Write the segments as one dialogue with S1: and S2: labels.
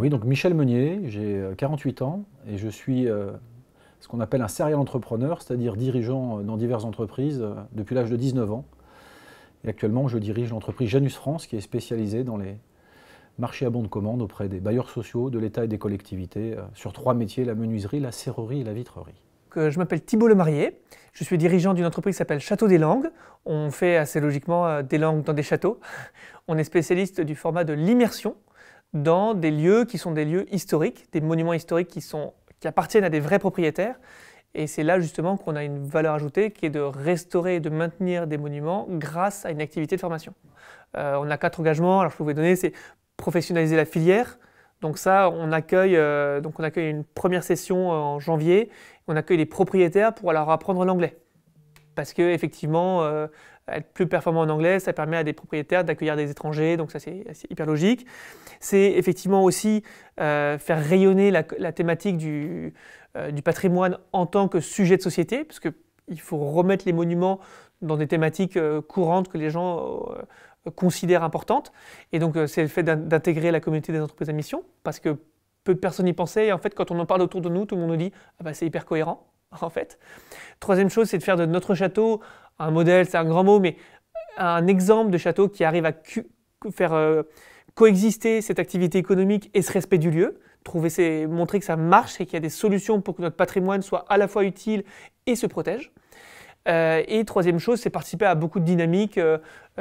S1: Oui, donc Michel Meunier, j'ai 48 euh, ans et je suis euh, ce qu'on appelle un serial entrepreneur, c'est-à-dire dirigeant euh, dans diverses entreprises depuis l'âge de 19 ans. actuellement, je dirige l'entreprise Janus France qui est spécialisée dans les marchés à bons de commande auprès des bailleurs sociaux, de l'État et des collectivités sur trois métiers, la menuiserie, la serrerie et la vitrerie.
S2: Je m'appelle Thibault Lemarié, je suis dirigeant d'une entreprise qui s'appelle Château des Langues. On fait assez logiquement des langues dans des châteaux. On est spécialiste du format de l'immersion, dans des lieux qui sont des lieux historiques, des monuments historiques qui, sont, qui appartiennent à des vrais propriétaires. Et c'est là justement qu'on a une valeur ajoutée qui est de restaurer et de maintenir des monuments grâce à une activité de formation. Euh, on a quatre engagements, alors je vous les donner, c'est professionnaliser la filière. Donc ça, on accueille, euh, donc on accueille une première session en janvier, on accueille les propriétaires pour leur apprendre l'anglais. Parce que effectivement, euh, être plus performant en anglais, ça permet à des propriétaires d'accueillir des étrangers, donc ça c'est hyper logique. C'est effectivement aussi euh, faire rayonner la, thématique du, euh, du, patrimoine en tant que sujet de société, parce qu'il faut remettre les monuments dans des thématiques euh, courantes que les gens considèrent importantes. Et donc c'est le fait d'intégrer la communauté des entreprises à mission, parce que peu de personnes y pensaient, et en fait quand on en parle autour de nous, tout le monde nous dit ah bah, c'est hyper cohérent en fait. Troisième chose, c'est de faire de notre château un modèle, c'est un grand mot, mais un exemple de château qui arrive à faire euh, coexister cette activité économique et ce respect du lieu, trouver montrer que ça marche et qu'il y a des solutions pour que notre patrimoine soit à la fois utile et se protège. Euh, et troisième chose, c'est participer à beaucoup de dynamiques euh,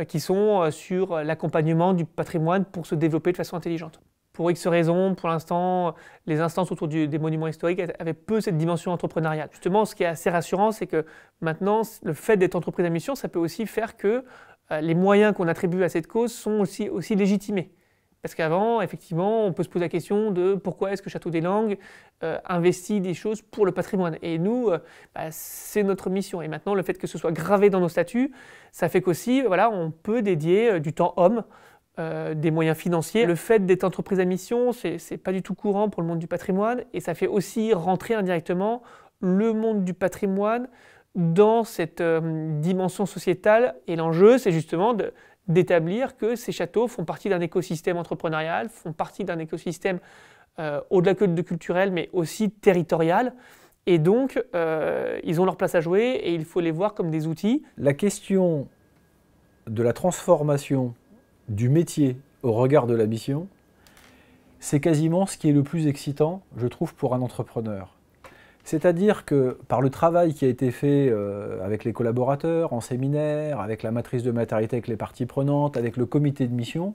S2: qui sont sur l'accompagnement du patrimoine pour se développer de façon intelligente pour X raisons, pour l'instant, les instances autour des monuments historiques avaient peu cette dimension entrepreneuriale. Justement, ce qui est assez rassurant, c'est que maintenant, le fait d'être entreprise à mission, ça peut aussi faire que euh, les moyens qu'on attribue à cette cause sont aussi, aussi légitimés. Parce qu'avant, effectivement, on peut se poser la question de pourquoi est-ce que Château des Langues euh, investit des choses pour le patrimoine. Et nous, euh, bah, c'est notre mission. Et maintenant, le fait que ce soit gravé dans nos statuts, ça fait qu'aussi, voilà, on peut dédier du temps homme euh, des moyens financiers. Le fait d'être entreprise à mission, c'est pas du tout courant pour le monde du patrimoine et ça fait aussi rentrer indirectement le monde du patrimoine dans cette euh, dimension sociétale. Et l'enjeu, c'est justement d'établir que ces châteaux font partie d'un écosystème entrepreneurial, font partie d'un écosystème euh, au-delà que de culturel, mais aussi territorial. Et donc, ils ont leur place à jouer et il faut les voir comme des outils. La question
S1: de la transformation du métier au regard de la mission, c'est quasiment ce qui est le plus excitant, je trouve, pour un entrepreneur. C'est-à-dire que par le travail qui a été fait euh, avec les collaborateurs, en séminaire, avec la matrice de matérialité, avec les parties prenantes, avec le comité de mission,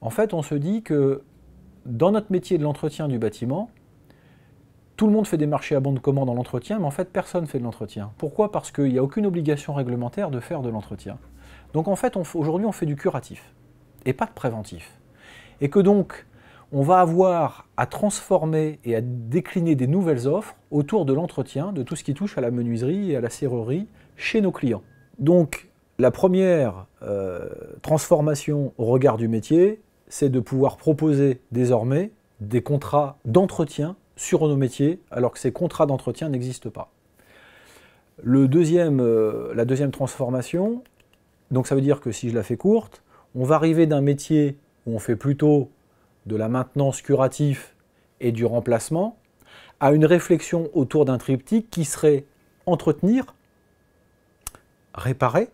S1: en fait, on se dit que dans notre métier de l'entretien du bâtiment, tout le monde fait des marchés à bon de commande dans l'entretien, mais en fait, personne ne fait de l'entretien. Pourquoi Parce qu'il n'y a aucune obligation réglementaire de faire de l'entretien. Donc en fait, aujourd'hui, on fait du curatif et pas de préventif. Et que donc, on va avoir à transformer et à décliner des nouvelles offres autour de l'entretien, de tout ce qui touche à la menuiserie et à la serrerie chez nos clients. Donc, la première euh, transformation au regard du métier, c'est de pouvoir proposer désormais des contrats d'entretien sur nos métiers, alors que ces contrats d'entretien n'existent pas. Le deuxième, euh, la deuxième transformation, donc ça veut dire que si je la fais courte, on va arriver d'un métier où on fait plutôt de la maintenance curative et du remplacement à une réflexion autour d'un triptyque qui serait entretenir, réparer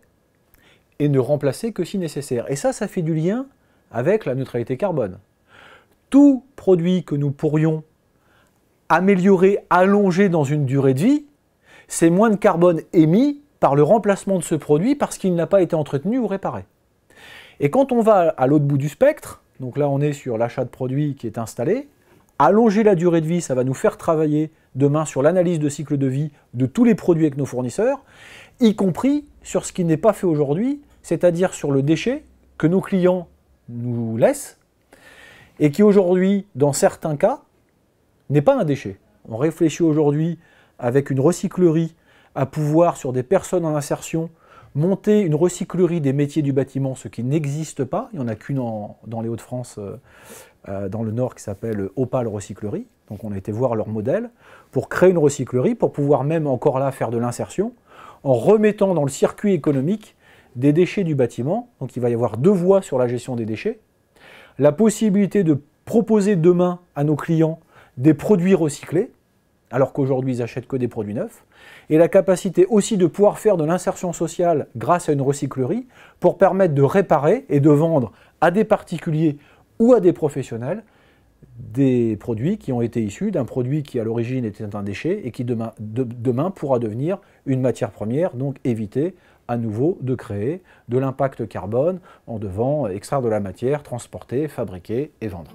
S1: et ne remplacer que si nécessaire. Et ça, ça fait du lien avec la neutralité carbone. Tout produit que nous pourrions améliorer, allonger dans une durée de vie, c'est moins de carbone émis par le remplacement de ce produit parce qu'il n'a pas été entretenu ou réparé. Et quand on va à l'autre bout du spectre, donc là on est sur l'achat de produits qui est installé, allonger la durée de vie, ça va nous faire travailler demain sur l'analyse de cycle de vie de tous les produits avec nos fournisseurs, y compris sur ce qui n'est pas fait aujourd'hui, c'est-à-dire sur le déchet que nos clients nous laissent et qui aujourd'hui, dans certains cas, n'est pas un déchet. On réfléchit aujourd'hui avec une recyclerie à pouvoir, sur des personnes en insertion, monter une recyclerie des métiers du bâtiment, ce qui n'existe pas. Il n'y en a qu'une dans les Hauts-de-France, euh, euh, dans le Nord, qui s'appelle Opal Recyclerie. Donc on a été voir leur modèle pour créer une recyclerie, pour pouvoir même encore là faire de l'insertion, en remettant dans le circuit économique des déchets du bâtiment. Donc il va y avoir deux voies sur la gestion des déchets. La possibilité de proposer demain à nos clients des produits recyclés, alors qu'aujourd'hui ils achètent que des produits neufs, et la capacité aussi de pouvoir faire de l'insertion sociale grâce à une recyclerie pour permettre de réparer et de vendre à des particuliers ou à des professionnels des produits qui ont été issus d'un produit qui à l'origine était un déchet et qui demain, demain, pourra devenir une matière première, donc éviter à nouveau de créer de l'impact carbone en devant extraire de la matière, transporter, fabriquer et vendre.